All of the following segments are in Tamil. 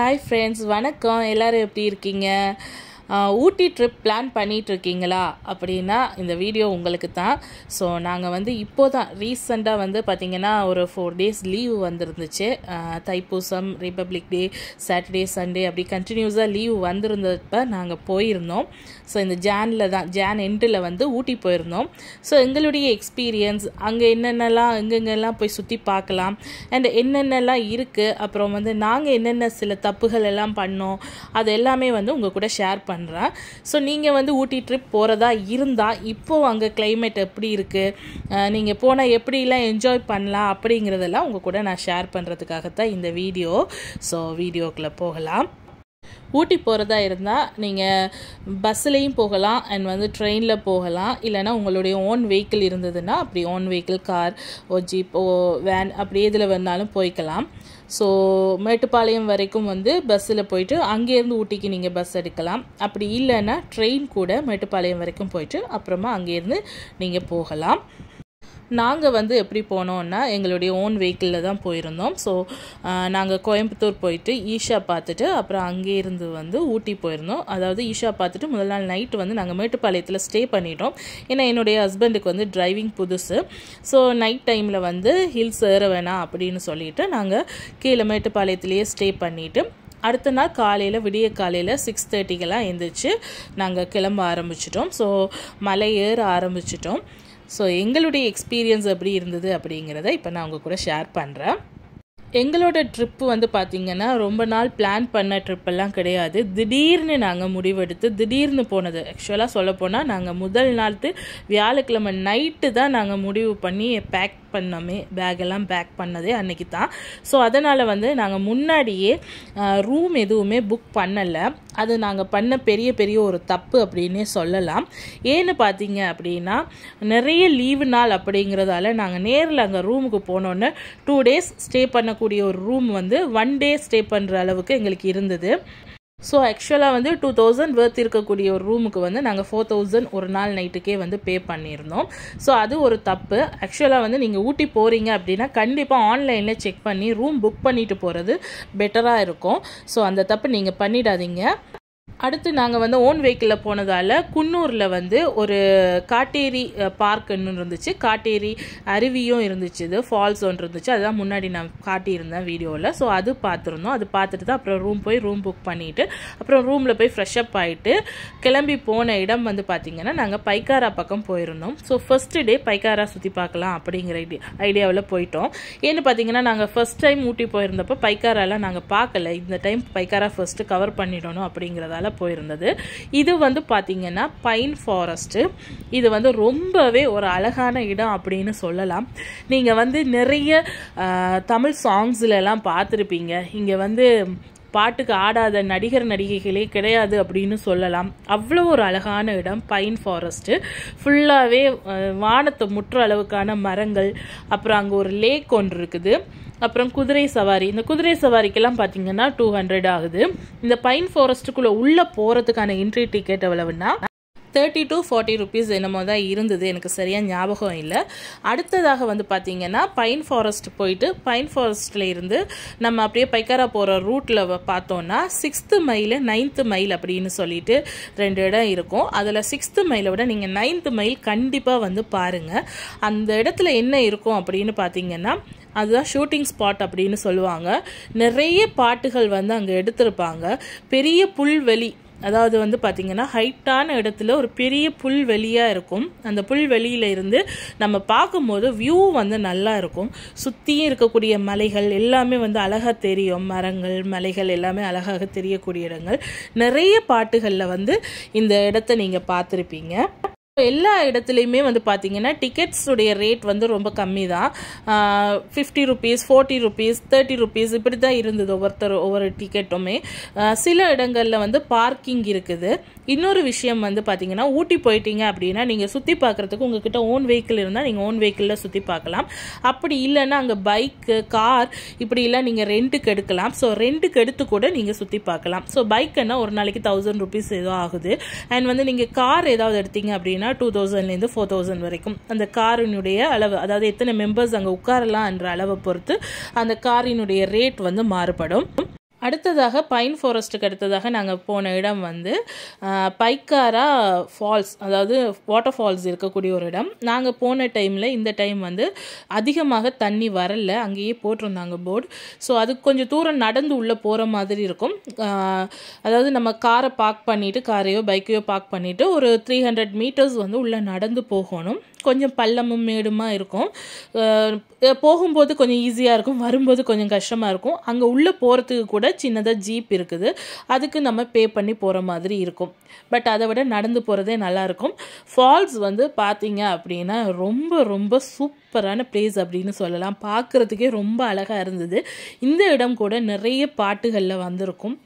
ஹாய் ஃப்ரெண்ட்ஸ் வணக்கம் எல்லோரும் எப்படி இருக்கீங்க ஊட்டி ட்ரிப் பிளான் இருக்கீங்களா அப்படின்னா இந்த வீடியோ உங்களுக்கு தான் ஸோ நாங்கள் வந்து இப்போ தான் ரீசெண்டாக வந்து பார்த்திங்கன்னா ஒரு ஃபோர் டேஸ் லீவு வந்துருந்துச்சு Thaipusam republic day Saturday Sunday அப்படி கண்டினியூஸாக லீவு வந்திருந்தப்ப நாங்கள் போயிருந்தோம் ஸோ இந்த ஜேனில் தான் ஜேன் எண்டில் வந்து ஊட்டி போயிருந்தோம் ஸோ எங்களுடைய எக்ஸ்பீரியன்ஸ் அங்கே என்னென்னலாம் எங்கெங்கெல்லாம் போய் சுற்றி பார்க்கலாம் அண்ட் என்னென்னலாம் இருக்குது அப்புறம் வந்து நாங்கள் என்னென்ன சில தப்புகள் எல்லாம் பண்ணோம் அது எல்லாமே வந்து உங்கள் கூட ஷேர் பண்ணோம் பண்ணுறேன் ஸோ நீங்கள் வந்து ஊட்டி ட்ரிப் போகிறதா இருந்தால் இப்போது அங்கே கிளைமேட் எப்படி இருக்குது நீங்கள் போனால் எப்படிலாம் என்ஜாய் பண்ணலாம் அப்படிங்கிறதெல்லாம் உங்கள் கூட நான் ஷேர் பண்ணுறதுக்காகத்தான் இந்த வீடியோ ஸோ வீடியோக்குள்ளே போகலாம் ஊட்டி போகிறதா இருந்தால் நீங்கள் பஸ்ஸுலேயும் போகலாம் அண்ட் வந்து ட்ரெயினில் போகலாம் இல்லைனா உங்களுடைய ஓன் வெஹிக்கிள் இருந்ததுன்னா அப்படி own vehicle car or jeep or van அப்படி எதில் வந்தாலும் போய்க்கலாம் ஸோ மேட்டுப்பாளையம் வரைக்கும் வந்து பஸ்ஸில் போயிட்டு அங்கேருந்து ஊட்டிக்கு நீங்கள் பஸ் எடுக்கலாம் அப்படி இல்லைன்னா ட்ரெயின் கூட மேட்டுப்பாளையம் வரைக்கும் போயிட்டு அப்புறமா அங்கேருந்து நீங்கள் போகலாம் நாங்கள் வந்து எப்படி போனோன்னா எங்களுடைய ஓன் வெஹிக்கிளில் தான் போயிருந்தோம் ஸோ நாங்கள் கோயம்புத்தூர் போயிட்டு ஈஷா பார்த்துட்டு அப்புறம் அங்கேருந்து வந்து ஊட்டி போயிருந்தோம் அதாவது ஈஷா பார்த்துட்டு முதல் நாள் நைட்டு வந்து நாங்கள் மேட்டுப்பாளையத்தில் ஸ்டே பண்ணிட்டோம் ஏன்னா என்னுடைய ஹஸ்பண்டுக்கு வந்து டிரைவிங் புதுசு ஸோ நைட் டைமில் வந்து ஹில்ஸ் ஏற வேணாம் அப்படின்னு சொல்லிட்டு நாங்கள் கீழே மேட்டுப்பாளையத்துலேயே ஸ்டே பண்ணிவிட்டு அடுத்த நாள் காலையில் விடிய காலையில் சிக்ஸ் தேர்ட்டிக்கெல்லாம் எழுந்திரிச்சு நாங்கள் கிளம்ப ஆரம்பிச்சிட்டோம் ஸோ மலை ஏற ஆரம்பிச்சிட்டோம் ஸோ எங்களுடைய எக்ஸ்பீரியன்ஸ் எப்படி இருந்தது அப்படிங்கிறத இப்போ நான் உங்கள் கூட ஷேர் பண்ணுறேன் எங்களோட ட்ரிப்பு வந்து பார்த்திங்கன்னா ரொம்ப நாள் பிளான் பண்ண ட்ரிப்பெல்லாம் கிடையாது திடீர்னு நாங்கள் முடிவெடுத்து திடீர்னு போனது ஆக்சுவலாக சொல்லப்போனால் நாங்கள் முதல் நாள் வியாழக்கிழமை நைட்டு தான் நாங்கள் முடிவு பண்ணி பேக் பண்ணோமே பேக்கெல்லாம் பேக் பண்ணதே அன்னைக்கு தான் ஸோ அதனால் வந்து நாங்கள் முன்னாடியே ரூம் எதுவுமே புக் பண்ணலை அது நாங்கள் பண்ண பெரிய பெரிய ஒரு தப்பு அப்படின்னே சொல்லலாம் ஏன்னு பார்த்தீங்க அப்படின்னா நிறைய லீவு நாள் அப்படிங்கிறதால நாங்கள் நேரில் அங்கே ரூமுக்கு போனோன்னே டூ டேஸ் ஸ்டே பண்ணக்கூடிய ஒரு ரூம் வந்து ஒன் டே ஸ்டே பண்ணுற அளவுக்கு எங்களுக்கு இருந்தது ஸோ ஆக்சுவலாக வந்து டூ தௌசண்ட் வேர்த் இருக்கக்கூடிய ஒரு ரூமுக்கு வந்து நாங்கள் ஃபோர் தௌசண்ட் ஒரு நாள் நைட்டுக்கே வந்து பே பண்ணியிருந்தோம் ஸோ அது ஒரு தப்பு ஆக்சுவலாக வந்து நீங்கள் ஊட்டி போகிறீங்க அப்படின்னா கண்டிப்பாக ஆன்லைனில் செக் பண்ணி ரூம் புக் பண்ணிட்டு போகிறது பெட்டராக இருக்கும் ஸோ அந்த தப்பு நீங்கள் பண்ணிடாதீங்க அடுத்து நாங்கள் வந்து ஓன் வெஹிக்கிளில் போனதால் குன்னூரில் வந்து ஒரு காட்டேரி பார்க்குன்னு இருந்துச்சு காட்டேரி அருவியும் இருந்துச்சு இது ஃபால்ஸ் ஒன்று இருந்துச்சு அதுதான் முன்னாடி நான் காட்டியிருந்தேன் வீடியோவில் ஸோ அது பார்த்துருந்தோம் அது பார்த்துட்டு தான் அப்புறம் ரூம் போய் ரூம் புக் பண்ணிவிட்டு அப்புறம் ரூமில் போய் ஃப்ரெஷ்அப் ஆகிட்டு கிளம்பி போன இடம் வந்து பார்த்திங்கன்னா நாங்கள் பைக்காரா பக்கம் போயிருந்தோம் ஸோ ஃபஸ்ட்டு டே பைக்காரா சுற்றி பார்க்கலாம் அப்படிங்கிற ஐடி ஐடியாவில் போயிட்டோம் ஏன்னு பார்த்தீங்கன்னா நாங்கள் ஃபஸ்ட் டைம் ஊட்டி போயிருந்தப்போ பைக்காராலாம் நாங்கள் பார்க்கல இந்த டைம் பைக்காரா ஃபஸ்ட்டு கவர் பண்ணிடணும் அப்படிங்கிறதால மேலே போயிருந்தது இது வந்து பார்த்திங்கன்னா பைன் ஃபாரஸ்ட்டு இது வந்து ரொம்பவே ஒரு அழகான இடம் அப்படின்னு சொல்லலாம் நீங்கள் வந்து நிறைய தமிழ் சாங்ஸ்லாம் பார்த்துருப்பீங்க இங்கே வந்து பாட்டுக்கு ஆடாத நடிகர் நடிகைகளே கிடையாது அப்படின்னு சொல்லலாம் அவ்வளோ ஒரு அழகான இடம் பைன் ஃபாரஸ்ட்டு ஃபுல்லாகவே வானத்தை முற்ற அளவுக்கான மரங்கள் அப்புறம் அங்கே ஒரு லேக் ஒன்று இருக்குது அப்புறம் குதிரை சவாரி இந்த குதிரை சவாரிக்கெல்லாம் பார்த்தீங்கன்னா டூ ஹண்ட்ரட் ஆகுது இந்த பைன் ஃபாரஸ்ட்டுக்குள்ளே உள்ளே போகிறதுக்கான என்ட்ரி டிக்கெட் எவ்வளவுன்னா தேர்ட்டி டு ஃபார்ட்டி ருபீஸ் என்னமோ தான் இருந்தது எனக்கு சரியாக ஞாபகம் இல்லை அடுத்ததாக வந்து பார்த்திங்கன்னா பைன் ஃபாரஸ்ட் போயிட்டு பைன் ஃபாரஸ்ட்டில் இருந்து நம்ம அப்படியே பைக்காரா போகிற ரூட்டில் பார்த்தோன்னா சிக்ஸ்த்து மைல் நைன்த்து மைல் அப்படின்னு சொல்லிட்டு ரெண்டு இடம் இருக்கும் அதில் சிக்ஸ்த்து மைலை விட நீங்கள் நைன்த்து மைல் கண்டிப்பாக வந்து பாருங்கள் அந்த இடத்துல என்ன இருக்கும் அப்படின்னு பார்த்தீங்கன்னா அதுதான் ஷூட்டிங் ஸ்பாட் அப்படின்னு சொல்லுவாங்க நிறைய பாட்டுகள் வந்து அங்கே எடுத்திருப்பாங்க பெரிய புல்வெளி அதாவது வந்து பார்த்திங்கன்னா ஹைட்டான இடத்துல ஒரு பெரிய புல் வெளியாக இருக்கும் அந்த புல் வெளியில் இருந்து நம்ம பார்க்கும்போது வியூ வந்து நல்லா இருக்கும் சுற்றியும் இருக்கக்கூடிய மலைகள் எல்லாமே வந்து அழகாக தெரியும் மரங்கள் மலைகள் எல்லாமே அழகாக தெரியக்கூடிய இடங்கள் நிறைய பாட்டுகளில் வந்து இந்த இடத்த நீங்கள் பார்த்துருப்பீங்க எல்லா இடத்துலையுமே வந்து பார்த்திங்கன்னா டிக்கெட்ஸுடைய ரேட் வந்து ரொம்ப கம்மி தான் fifty rupees forty rupees thirty rupees இப்படி தான் இருந்தது ஒவ்வொருத்தர் ஒவ்வொரு டிக்கெட்டுமே சில இடங்களில் வந்து பார்க்கிங் இருக்குது இன்னொரு விஷயம் வந்து பார்த்திங்கன்னா ஊட்டி போயிட்டீங்க அப்படின்னா நீங்கள் சுற்றி பார்க்குறதுக்கு உங்ககிட்ட ஓன் வெஹிக்கிள் இருந்தால் நீங்கள் ஓன் வெஹிக்கிளில் சுற்றி பார்க்கலாம் அப்படி இல்லைன்னா அங்கே பைக்கு கார் இப்படிலாம் நீங்கள் ரெண்ட்டுக்கு எடுக்கலாம் ஸோ ரெண்டுக்கு எடுத்து கூட நீங்கள் சுற்றி பார்க்கலாம் ஸோ பைக்குன்னா ஒரு நாளைக்கு தௌசண்ட் ருபீஸ் ஏதோ ஆகுது அண்ட் வந்து நீங்கள் கார் ஏதாவது எடுத்தீங்க அப்படின்னா பார்த்தீங்கன்னா டூ தௌசண்ட்லேருந்து ஃபோர் தௌசண்ட் வரைக்கும் அந்த காரினுடைய அளவு அதாவது எத்தனை மெம்பர்ஸ் அங்கே உட்காரலாம்ன்ற அளவை பொறுத்து அந்த காரினுடைய ரேட் வந்து மாறுபடும் அடுத்ததாக பைன் ஃபாரஸ்ட்டுக்கு அடுத்ததாக நாங்கள் போன இடம் வந்து பைக்காரா ஃபால்ஸ் அதாவது வாட்டர் ஃபால்ஸ் இருக்கக்கூடிய ஒரு இடம் நாங்கள் போன டைமில் இந்த டைம் வந்து அதிகமாக தண்ணி வரல அங்கேயே போட்டிருந்தாங்க போர்டு ஸோ அது கொஞ்சம் தூரம் நடந்து உள்ளே போகிற மாதிரி இருக்கும் அதாவது நம்ம காரை பார்க் பண்ணிவிட்டு காரையோ பைக்கையோ பார்க் பண்ணிவிட்டு ஒரு த்ரீ ஹண்ட்ரட் மீட்டர்ஸ் வந்து உள்ளே நடந்து போகணும் கொஞ்சம் பள்ளமும் மேடுமாக இருக்கும் போகும்போது கொஞ்சம் ஈஸியாக இருக்கும் வரும்போது கொஞ்சம் கஷ்டமாக இருக்கும் அங்கே உள்ளே போகிறதுக்கு கூட சின்னதாக ஜீப் இருக்குது அதுக்கு நம்ம பே பண்ணி போகிற மாதிரி இருக்கும் பட் அதை விட நடந்து போகிறதே நல்லாயிருக்கும் ஃபால்ஸ் வந்து பார்த்தீங்க அப்படின்னா ரொம்ப ரொம்ப சூப்பரான பிளேஸ் அப்படின்னு சொல்லலாம் பார்க்குறதுக்கே ரொம்ப அழகாக இருந்தது இந்த இடம் கூட நிறைய பாட்டுகளில் வந்திருக்கும்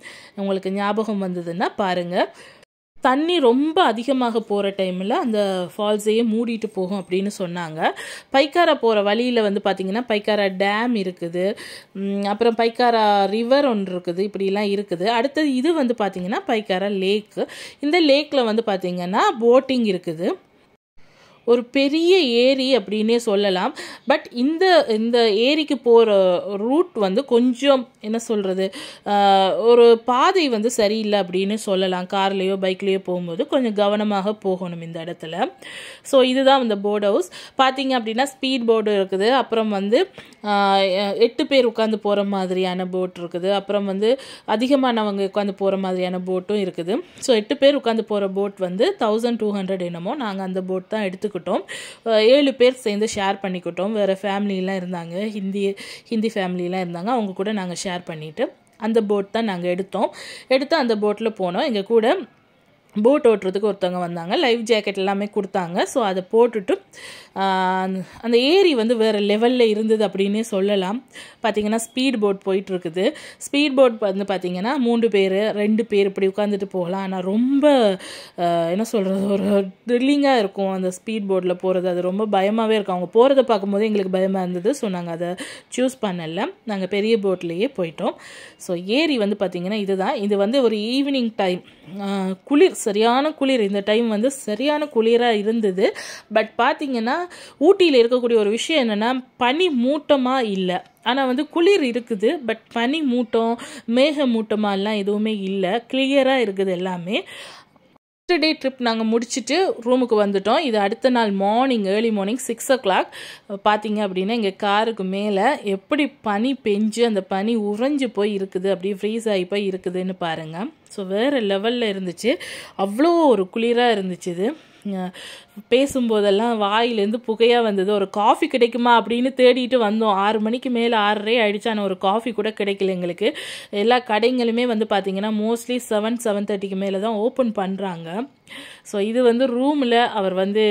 உங்களுக்கு ஞாபகம் வந்ததுன்னா பாருங்கள் தண்ணி ரொம்ப அதிகமாக போகிற டைமில் அந்த ஃபால்ஸையே மூடிட்டு போகும் அப்படின்னு சொன்னாங்க பைக்காரா போகிற வழியில் வந்து பார்த்திங்கன்னா பைக்காரா டேம் இருக்குது அப்புறம் பைக்காரா ரிவர் ஒன்று இருக்குது இப்படிலாம் இருக்குது அடுத்தது இது வந்து பார்த்திங்கன்னா பைக்காரா லேக்கு இந்த லேக்கில் வந்து பார்த்திங்கன்னா போட்டிங் இருக்குது ஒரு பெரிய ஏரி அப்படின்னே சொல்லலாம் பட் இந்த இந்த ஏரிக்கு போகிற ரூட் வந்து கொஞ்சம் என்ன சொல்கிறது ஒரு பாதை வந்து சரியில்லை அப்படின்னு சொல்லலாம் கார்லேயோ பைக்லேயோ போகும்போது கொஞ்சம் கவனமாக போகணும் இந்த இடத்துல ஸோ இதுதான் இந்த போர்ட் ஹவுஸ் பார்த்தீங்க அப்படின்னா ஸ்பீட் போர்டு இருக்குது அப்புறம் வந்து எட்டு பேர் உட்காந்து போகிற மாதிரியான போட் இருக்குது அப்புறம் வந்து அதிகமானவங்க உட்காந்து போகிற மாதிரியான போட்டும் இருக்குது ஸோ எட்டு பேர் உட்காந்து போகிற போட் வந்து தௌசண்ட் டூ ஹண்ட்ரட் என்னமோ நாங்கள் அந்த போட் தான் எடுத்துக்கோ வச்சுக்கிட்டோம் ஏழு பேர் சேர்ந்து ஷேர் பண்ணிக்கிட்டோம் வேறு ஃபேமிலியெலாம் இருந்தாங்க ஹிந்தி ஹிந்தி ஃபேமிலியெலாம் இருந்தாங்க அவங்க கூட நாங்கள் ஷேர் பண்ணிவிட்டு அந்த போட் தான் நாங்கள் எடுத்தோம் எடுத்து அந்த போட்டில் போனோம் எங்கள் கூட போட் ஓட்டுறதுக்கு ஒருத்தவங்க வந்தாங்க லைஃப் ஜாக்கெட் எல்லாமே கொடுத்தாங்க ஸோ அதை போட்டுட்டு அந்த ஏரி வந்து வேறு லெவலில் இருந்தது அப்படின்னே சொல்லலாம் பார்த்திங்கன்னா ஸ்பீட் போட் போயிட்டுருக்குது ஸ்பீட் போட் வந்து பார்த்திங்கன்னா மூன்று பேர் ரெண்டு பேர் இப்படி உட்காந்துட்டு போகலாம் ஆனால் ரொம்ப என்ன சொல்கிறது ஒரு த்ரில்லிங்காக இருக்கும் அந்த ஸ்பீட் போட்டில் போகிறது அது ரொம்ப பயமாகவே இருக்கும் அவங்க போகிறத பார்க்கும்போது எங்களுக்கு பயமாக இருந்தது ஸோ நாங்கள் அதை சூஸ் பண்ணல நாங்கள் பெரிய போட்லேயே போயிட்டோம் ஸோ ஏரி வந்து பார்த்திங்கன்னா இதுதான் இது வந்து ஒரு ஈவினிங் டைம் குளிர் சரியான குளிர் இந்த டைம் வந்து சரியான குளிராக இருந்தது பட் பார்த்திங்கன்னா ஊட்டியில் இருக்கக்கூடிய ஒரு விஷயம் என்னென்னா பனி மூட்டமாக இல்லை ஆனால் வந்து குளிர் இருக்குது பட் பனி மூட்டம் மேக மூட்டமாகலாம் எதுவுமே இல்லை கிளியராக இருக்குது எல்லாமே ஃபஸ்ட் டே ட்ரிப் நாங்கள் முடிச்சுட்டு ரூமுக்கு வந்துட்டோம் இது அடுத்த நாள் morning early morning six o'clock பார்த்தீங்க அப்படின்னா எங்கள் காருக்கு மேலே எப்படி பனி பெஞ்சு அந்த பனி உறைஞ்சி போய் இருக்குது அப்படியே ஃப்ரீஸ் ஆகி போய் இருக்குதுன்னு பாருங்கள் ஸோ வேறு லெவலில் இருந்துச்சு அவ்வளோ ஒரு குளிராக இருந்துச்சு இது பேசும்போதெல்லாம் வாயிலேருந்து புகையாக வந்தது ஒரு காஃபி கிடைக்குமா அப்படின்னு தேடிட்டு வந்தோம் ஆறு மணிக்கு மேலே ஆறரை ஆயிடுச்சு ஆனால் ஒரு காஃபி கூட கிடைக்கல எங்களுக்கு எல்லா கடைங்களுமே வந்து பார்த்திங்கன்னா மோஸ்ட்லி செவன் செவன் தேர்ட்டிக்கு மேலே தான் ஓப்பன் பண்ணுறாங்க ஸோ இது வந்து ரூமில் அவர் வந்து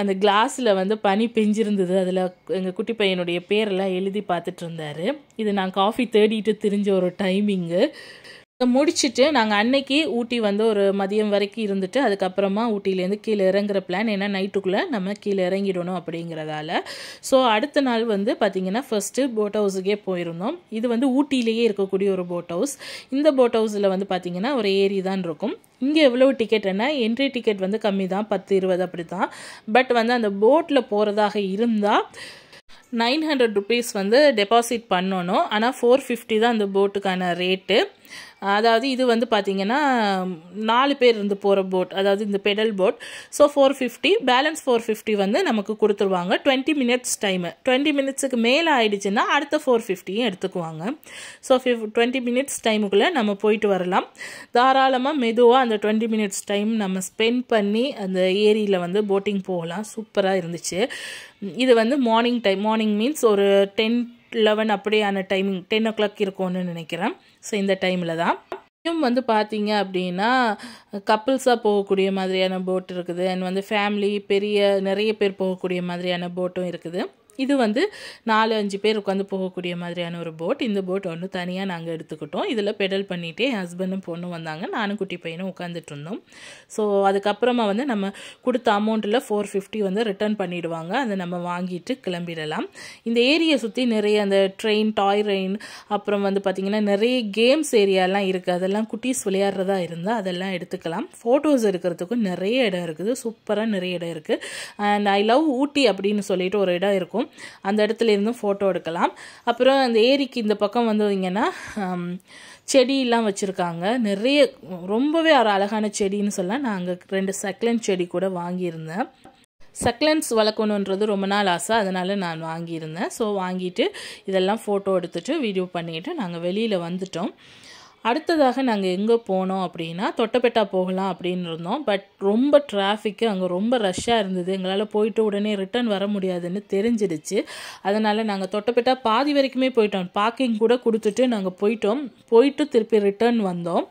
அந்த கிளாஸில் வந்து பனி பெஞ்சிருந்தது அதில் எங்கள் குட்டி பையனுடைய பேரெல்லாம் எழுதி பார்த்துட்டு இருந்தார் இது நான் காஃபி தேடிட்டு தெரிஞ்ச ஒரு டைமிங்கு முடிச்சுட்டு நாங்கள் அன்னைக்கு ஊட்டி வந்து ஒரு மதியம் வரைக்கும் இருந்துட்டு அதுக்கப்புறமா ஊட்டியிலேருந்து கீழே இறங்குற பிளான் ஏன்னா நைட்டுக்குள்ளே நம்ம கீழே இறங்கிடணும் அப்படிங்கிறதால ஸோ அடுத்த நாள் வந்து பார்த்திங்கன்னா ஃபஸ்ட்டு போட் ஹவுஸுக்கே போயிருந்தோம் இது வந்து ஊட்டியிலேயே இருக்கக்கூடிய ஒரு போட் ஹவுஸ் இந்த போட் ஹவுஸில் வந்து பார்த்திங்கன்னா ஒரு ஏரி தான் இருக்கும் இங்கே எவ்வளோ டிக்கெட்னா என்ட்ரி டிக்கெட் வந்து கம்மி தான் பத்து இருபது அப்படி தான் பட் வந்து அந்த போட்டில் போகிறதாக இருந்தால் நைன் ஹண்ட்ரட் ருபீஸ் வந்து டெபாசிட் பண்ணணும் ஆனால் ஃபோர் ஃபிஃப்டி தான் அந்த போட்டுக்கான ரேட்டு அதாவது இது வந்து பார்த்திங்கன்னா நாலு பேர் இருந்து போகிற போட் அதாவது இந்த pedal boat so four fifty balance four fifty வந்து நமக்கு கொடுத்துருவாங்க டுவெண்ட்டி மினிட்ஸ் டைமு டுவெண்ட்டி மினிட்ஸுக்கு மேலே ஆயிடுச்சுன்னா அடுத்த ஃபோர் ஃபிஃப்டியும் எடுத்துக்குவாங்க ஸோ ஃபிஃப் டுவெண்ட்டி மினிட்ஸ் டைமுக்குள்ளே நம்ம போயிட்டு வரலாம் தாராளமாக மெதுவாக அந்த டுவெண்ட்டி மினிட்ஸ் டைம் நம்ம ஸ்பெண்ட் பண்ணி அந்த ஏரியில் வந்து போட்டிங் போகலாம் சூப்பராக இருந்துச்சு இது வந்து morning time morning morning means ஒரு டென் லெவன் அப்படியான டைமிங் டென் ஓ கிளாக் இருக்கும்னு நினைக்கிறேன் ஸோ இந்த டைமில் தான் இன்னும் வந்து பார்த்தீங்க அப்படின்னா கப்புள்ஸாக போகக்கூடிய மாதிரியான போட் இருக்குது அண்ட் வந்து ஃபேமிலி பெரிய நிறைய பேர் போகக்கூடிய மாதிரியான போட்டும் இருக்குது இது வந்து நாலு அஞ்சு பேர் உட்காந்து போகக்கூடிய மாதிரியான ஒரு போட் இந்த போட் ஒன்று தனியாக நாங்கள் எடுத்துக்கிட்டோம் இதில் பெடல் பண்ணிகிட்டே ஹஸ்பண்டும் பொண்ணும் வந்தாங்க நானும் குட்டி பையனும் உட்காந்துட்டு இருந்தோம் ஸோ அதுக்கப்புறமா வந்து நம்ம கொடுத்த அமௌண்ட்டில் ஃபோர் ஃபிஃப்டி வந்து ரிட்டர்ன் பண்ணிவிடுவாங்க அதை நம்ம வாங்கிட்டு கிளம்பிடலாம் இந்த ஏரியை சுற்றி நிறைய அந்த ட்ரெயின் டாய் ரெயின் அப்புறம் வந்து பார்த்திங்கன்னா நிறைய கேம்ஸ் ஏரியாலாம் இருக்குது அதெல்லாம் குட்டீஸ் விளையாடுறதா இருந்தால் அதெல்லாம் எடுத்துக்கலாம் ஃபோட்டோஸ் எடுக்கிறதுக்கும் நிறைய இடம் இருக்குது சூப்பராக நிறைய இடம் இருக்குது அண்ட் ஐ லவ் ஊட்டி அப்படின்னு சொல்லிட்டு ஒரு இடம் இருக்கும் அந்த இடத்துல இருந்தும் ஃபோட்டோ எடுக்கலாம் அப்புறம் அந்த ஏரிக்கு இந்த பக்கம் வந்தீங்கன்னா செடியெல்லாம் வச்சுருக்காங்க நிறைய ரொம்பவே ஒரு அழகான செடின்னு சொல்ல நான் அங்கே ரெண்டு சக்லன் செடி கூட வாங்கியிருந்தேன் சக்லன்ஸ் வளர்க்கணுன்றது ரொம்ப நாள் ஆசை அதனால் நான் வாங்கியிருந்தேன் ஸோ வாங்கிட்டு இதெல்லாம் ஃபோட்டோ எடுத்துகிட்டு வீடியோ பண்ணிக்கிட்டு நாங்கள் வெளியில் வந்துட்டோம் அடுத்ததாக நாங்கள் எங்கே போனோம் அப்படின்னா தொட்டப்பெட்டா போகலாம் அப்படின்னு இருந்தோம் பட் ரொம்ப டிராஃபிக்கு அங்கே ரொம்ப ரஷ்ஷாக இருந்தது எங்களால் போயிட்டு உடனே ரிட்டர்ன் வர முடியாதுன்னு தெரிஞ்சிடுச்சு அதனால் நாங்கள் தொட்டப்பெட்டா பாதி வரைக்குமே போயிட்டோம் பார்க்கிங் கூட கொடுத்துட்டு நாங்கள் போயிட்டோம் போயிட்டு திருப்பி ரிட்டர்ன் வந்தோம்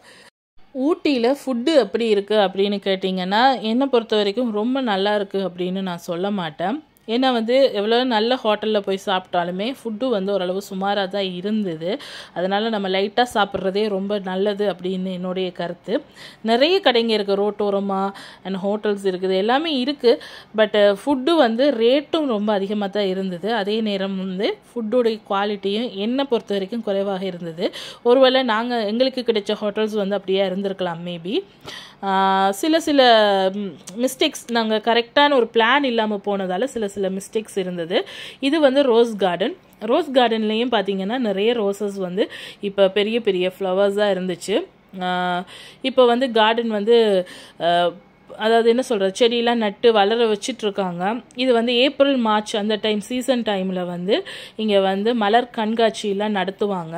ஊட்டியில் ஃபுட்டு எப்படி இருக்குது அப்படின்னு கேட்டிங்கன்னா என்னை பொறுத்த வரைக்கும் ரொம்ப நல்லா இருக்குது அப்படின்னு நான் சொல்ல மாட்டேன் ஏன்னா வந்து எவ்வளோ நல்ல ஹோட்டலில் போய் சாப்பிட்டாலுமே ஃபுட்டு வந்து ஓரளவு சுமாராக தான் இருந்தது அதனால் நம்ம லைட்டாக சாப்பிட்றதே ரொம்ப நல்லது அப்படின்னு என்னுடைய கருத்து நிறைய கடைங்க இருக்குது ரோட்டோரமாக அண்ட் ஹோட்டல்ஸ் இருக்குது எல்லாமே இருக்குது பட் ஃபுட்டு வந்து ரேட்டும் ரொம்ப அதிகமாக தான் இருந்தது அதே நேரம் வந்து ஃபுட்டோடைய குவாலிட்டியும் என்னை பொறுத்த வரைக்கும் குறைவாக இருந்தது ஒருவேளை நாங்கள் எங்களுக்கு கிடைச்ச ஹோட்டல்ஸ் வந்து அப்படியே இருந்திருக்கலாம் மேபி சில சில மிஸ்டேக்ஸ் நாங்கள் கரெக்டான ஒரு பிளான் இல்லாமல் போனதால் சில சில மிஸ்டேக்ஸ் இருந்தது இது வந்து ரோஸ் கார்டன் ரோஸ் கார்டன்லேயும் பார்த்தீங்கன்னா நிறைய ரோசஸ் வந்து இப்போ பெரிய பெரிய ஃப்ளவர்ஸாக இருந்துச்சு இப்போ வந்து கார்டன் வந்து அதாவது என்ன சொல்கிறது செடியெலாம் நட்டு வளர வச்சிட்ருக்காங்க இது வந்து ஏப்ரல் மார்ச் அந்த டைம் சீசன் டைமில் வந்து இங்கே வந்து மலர் கண்காட்சியெலாம் நடத்துவாங்க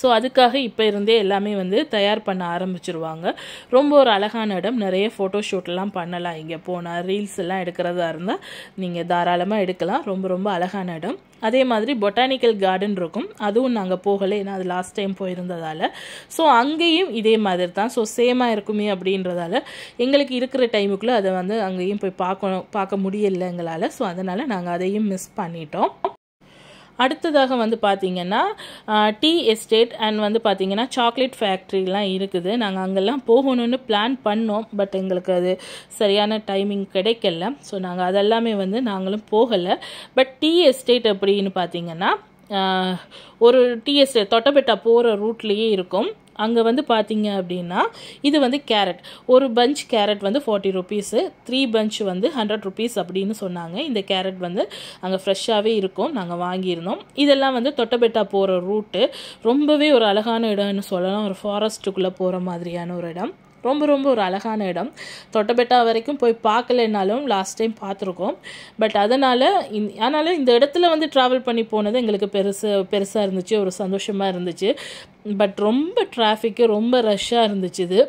ஸோ அதுக்காக இப்போ இருந்தே எல்லாமே வந்து தயார் பண்ண ஆரம்பிச்சிருவாங்க ரொம்ப ஒரு அழகான இடம் நிறைய ஃபோட்டோ ஷூட்லாம் பண்ணலாம் இங்கே போனால் ரீல்ஸ் எல்லாம் எடுக்கிறதா இருந்தால் நீங்கள் தாராளமாக எடுக்கலாம் ரொம்ப ரொம்ப அழகான இடம் அதே மாதிரி பொட்டானிக்கல் கார்டன் இருக்கும் அதுவும் நாங்கள் போகலை ஏன்னா அது லாஸ்ட் டைம் போயிருந்ததால் ஸோ அங்கேயும் இதே மாதிரி தான் ஸோ சேமாக இருக்குமே அப்படின்றதால எங்களுக்கு இருக்கிற டைமுக்குள்ளே அதை வந்து அங்கேயும் போய் பார்க்கணும் பார்க்க முடியலை எங்களால் ஸோ அதனால் நாங்கள் அதையும் மிஸ் பண்ணிட்டோம் அடுத்ததாக வந்து பார்த்திங்கன்னா டீ எஸ்டேட் அண்ட் வந்து பார்த்திங்கன்னா சாக்லேட் ஃபேக்ட்ரிலாம் இருக்குது நாங்கள் அங்கெல்லாம் போகணும்னு பிளான் பண்ணோம் பட் எங்களுக்கு அது சரியான டைமிங் கிடைக்கல ஸோ நாங்கள் அதெல்லாமே வந்து நாங்களும் போகலை பட் டீ எஸ்டேட் அப்படின்னு பார்த்தீங்கன்னா ஒரு டிஎஸ்டேட் தொட்டபெட்டா போகிற ரூட்லேயே இருக்கும் அங்கே வந்து பார்த்தீங்க அப்படின்னா இது வந்து கேரட் ஒரு பஞ்ச் கேரட் வந்து ஃபார்ட்டி ருபீஸு த்ரீ பஞ்ச் வந்து ஹண்ட்ரட் ருபீஸ் அப்படின்னு சொன்னாங்க இந்த கேரட் வந்து அங்கே ஃப்ரெஷ்ஷாகவே இருக்கும் நாங்கள் வாங்கியிருந்தோம் இதெல்லாம் வந்து தொட்டபெட்டா போகிற ரூட்டு ரொம்பவே ஒரு அழகான இடம்னு சொல்லலாம் ஒரு ஃபாரஸ்ட்டுக்குள்ளே போகிற மாதிரியான ஒரு இடம் ரொம்ப ரொம்ப ஒரு அழகான இடம் தொட்டபெட்டா வரைக்கும் போய் பார்க்கலைன்னாலும் லாஸ்ட் டைம் பார்த்துருக்கோம் பட் அதனால் இந் ஆனாலும் இந்த இடத்துல வந்து ட்ராவல் பண்ணி போனது எங்களுக்கு பெருசு பெருசாக இருந்துச்சு ஒரு சந்தோஷமாக இருந்துச்சு பட் ரொம்ப டிராஃபிக்கு ரொம்ப ரஷ்ஷாக இருந்துச்சு இது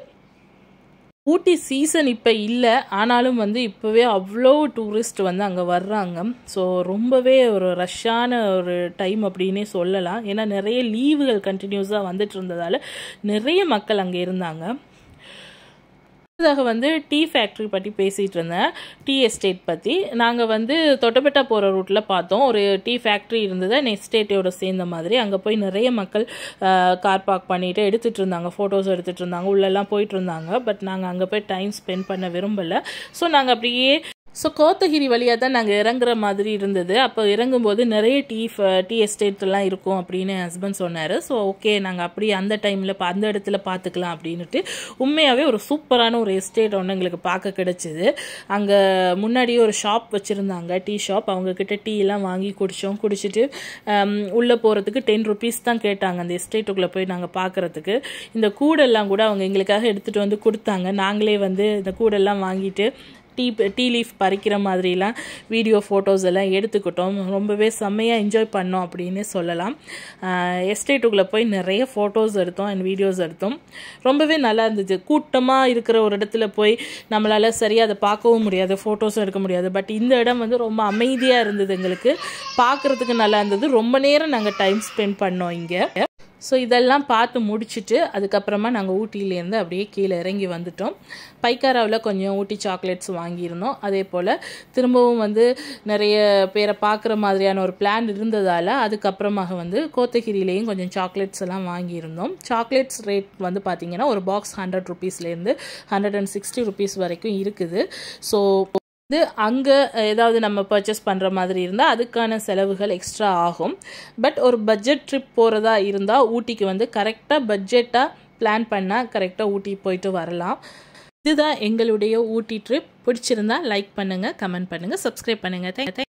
ஊட்டி சீசன் இப்போ இல்லை ஆனாலும் வந்து இப்போவே அவ்வளோ டூரிஸ்ட் வந்து அங்கே வர்றாங்க ஸோ ரொம்பவே ஒரு ரஷ்ஷான ஒரு டைம் அப்படின்னே சொல்லலாம் ஏன்னா நிறைய லீவுகள் கண்டினியூஸாக வந்துட்டு இருந்ததால் நிறைய மக்கள் அங்கே இருந்தாங்க அடுத்ததாக வந்து டீ ஃபேக்ட்ரி பற்றி பேசிகிட்டு இருந்தேன் டீ எஸ்டேட் பற்றி நாங்கள் வந்து தொட்டபெட்டா போகிற ரூட்டில் பார்த்தோம் ஒரு டீ ஃபேக்ட்ரி இருந்தது எஸ்டேட்டோட சேர்ந்த மாதிரி அங்கே போய் நிறைய மக்கள் கார் பார்க் பண்ணிவிட்டு எடுத்துகிட்டு இருந்தாங்க ஃபோட்டோஸ் எடுத்துகிட்டு இருந்தாங்க உள்ளெல்லாம் போயிட்டு இருந்தாங்க பட் நாங்கள் அங்கே போய் டைம் ஸ்பெண்ட் பண்ண விரும்பலை ஸோ நாங்கள் அப்படியே ஸோ கோத்தகிரி வழியாக தான் நாங்கள் இறங்குற மாதிரி இருந்தது அப்போ இறங்கும்போது நிறைய டீ டீ எஸ்டேட்லாம் இருக்கும் அப்படின்னு என் ஹஸ்பண்ட் சொன்னார் ஸோ ஓகே நாங்கள் அப்படியே அந்த டைமில் அந்த இடத்துல பார்த்துக்கலாம் அப்படின்ட்டு உண்மையாகவே ஒரு சூப்பரான ஒரு எஸ்டேட் ஒன்று எங்களுக்கு பார்க்க கிடச்சிது அங்கே முன்னாடியே ஒரு ஷாப் வச்சுருந்தாங்க டீ ஷாப் அவங்கக்கிட்ட டீலாம் வாங்கி குடித்தோம் குடிச்சிட்டு உள்ளே போகிறதுக்கு டென் ருபீஸ் தான் கேட்டாங்க அந்த எஸ்டேட்டுக்குள்ளே போய் நாங்கள் பார்க்குறதுக்கு இந்த கூடெல்லாம் கூட அவங்க எங்களுக்காக எடுத்துகிட்டு வந்து கொடுத்தாங்க நாங்களே வந்து இந்த கூடெல்லாம் வாங்கிட்டு டீ டீ லீஃப் பறிக்கிற மாதிரிலாம் வீடியோ ஃபோட்டோஸ் எல்லாம் எடுத்துக்கிட்டோம் ரொம்பவே செம்மையாக என்ஜாய் பண்ணோம் அப்படின்னு சொல்லலாம் எஸ்டேட்டுக்குள்ளே போய் நிறைய ஃபோட்டோஸ் எடுத்தோம் அண்ட் வீடியோஸ் எடுத்தோம் ரொம்பவே நல்லா இருந்துச்சு கூட்டமாக இருக்கிற ஒரு இடத்துல போய் நம்மளால் சரியாக அதை பார்க்கவும் முடியாது ஃபோட்டோஸும் எடுக்க முடியாது பட் இந்த இடம் வந்து ரொம்ப அமைதியாக இருந்தது எங்களுக்கு பார்க்குறதுக்கு நல்லா இருந்தது ரொம்ப நேரம் நாங்கள் டைம் ஸ்பெண்ட் பண்ணோம் இங்கே ஸோ இதெல்லாம் பார்த்து முடிச்சுட்டு அதுக்கப்புறமா நாங்கள் ஊட்டியிலேருந்து அப்படியே கீழே இறங்கி வந்துட்டோம் பைக்காராவில் கொஞ்சம் ஊட்டி சாக்லேட்ஸ் வாங்கியிருந்தோம் அதே போல் திரும்பவும் வந்து நிறைய பேரை பார்க்குற மாதிரியான ஒரு பிளான் இருந்ததால் அதுக்கப்புறமாக வந்து கோத்தகிரியிலேயும் கொஞ்சம் சாக்லேட்ஸ் எல்லாம் வாங்கியிருந்தோம் சாக்லேட்ஸ் ரேட் வந்து பார்த்திங்கன்னா ஒரு பாக்ஸ் ஹண்ட்ரட் ருபீஸ்லேருந்து ஹண்ட்ரட் அண்ட் சிக்ஸ்டி ருபீஸ் வரைக்கும் இருக்குது ஸோ இது அங்கே ஏதாவது நம்ம பர்ச்சேஸ் பண்ணுற மாதிரி இருந்தால் அதுக்கான செலவுகள் எக்ஸ்ட்ரா ஆகும் பட் ஒரு பட்ஜெட் ட்ரிப் போகிறதா இருந்தால் ஊட்டிக்கு வந்து கரெக்டாக பட்ஜெட்டாக பிளான் பண்ணால் கரெக்டாக ஊட்டி போயிட்டு வரலாம் இதுதான் எங்களுடைய ஊட்டி ட்ரிப் பிடிச்சிருந்தா லைக் பண்ணுங்கள் கமெண்ட் பண்ணுங்கள் சப்ஸ்கிரைப் பண்ணுங்கள் தேங்க்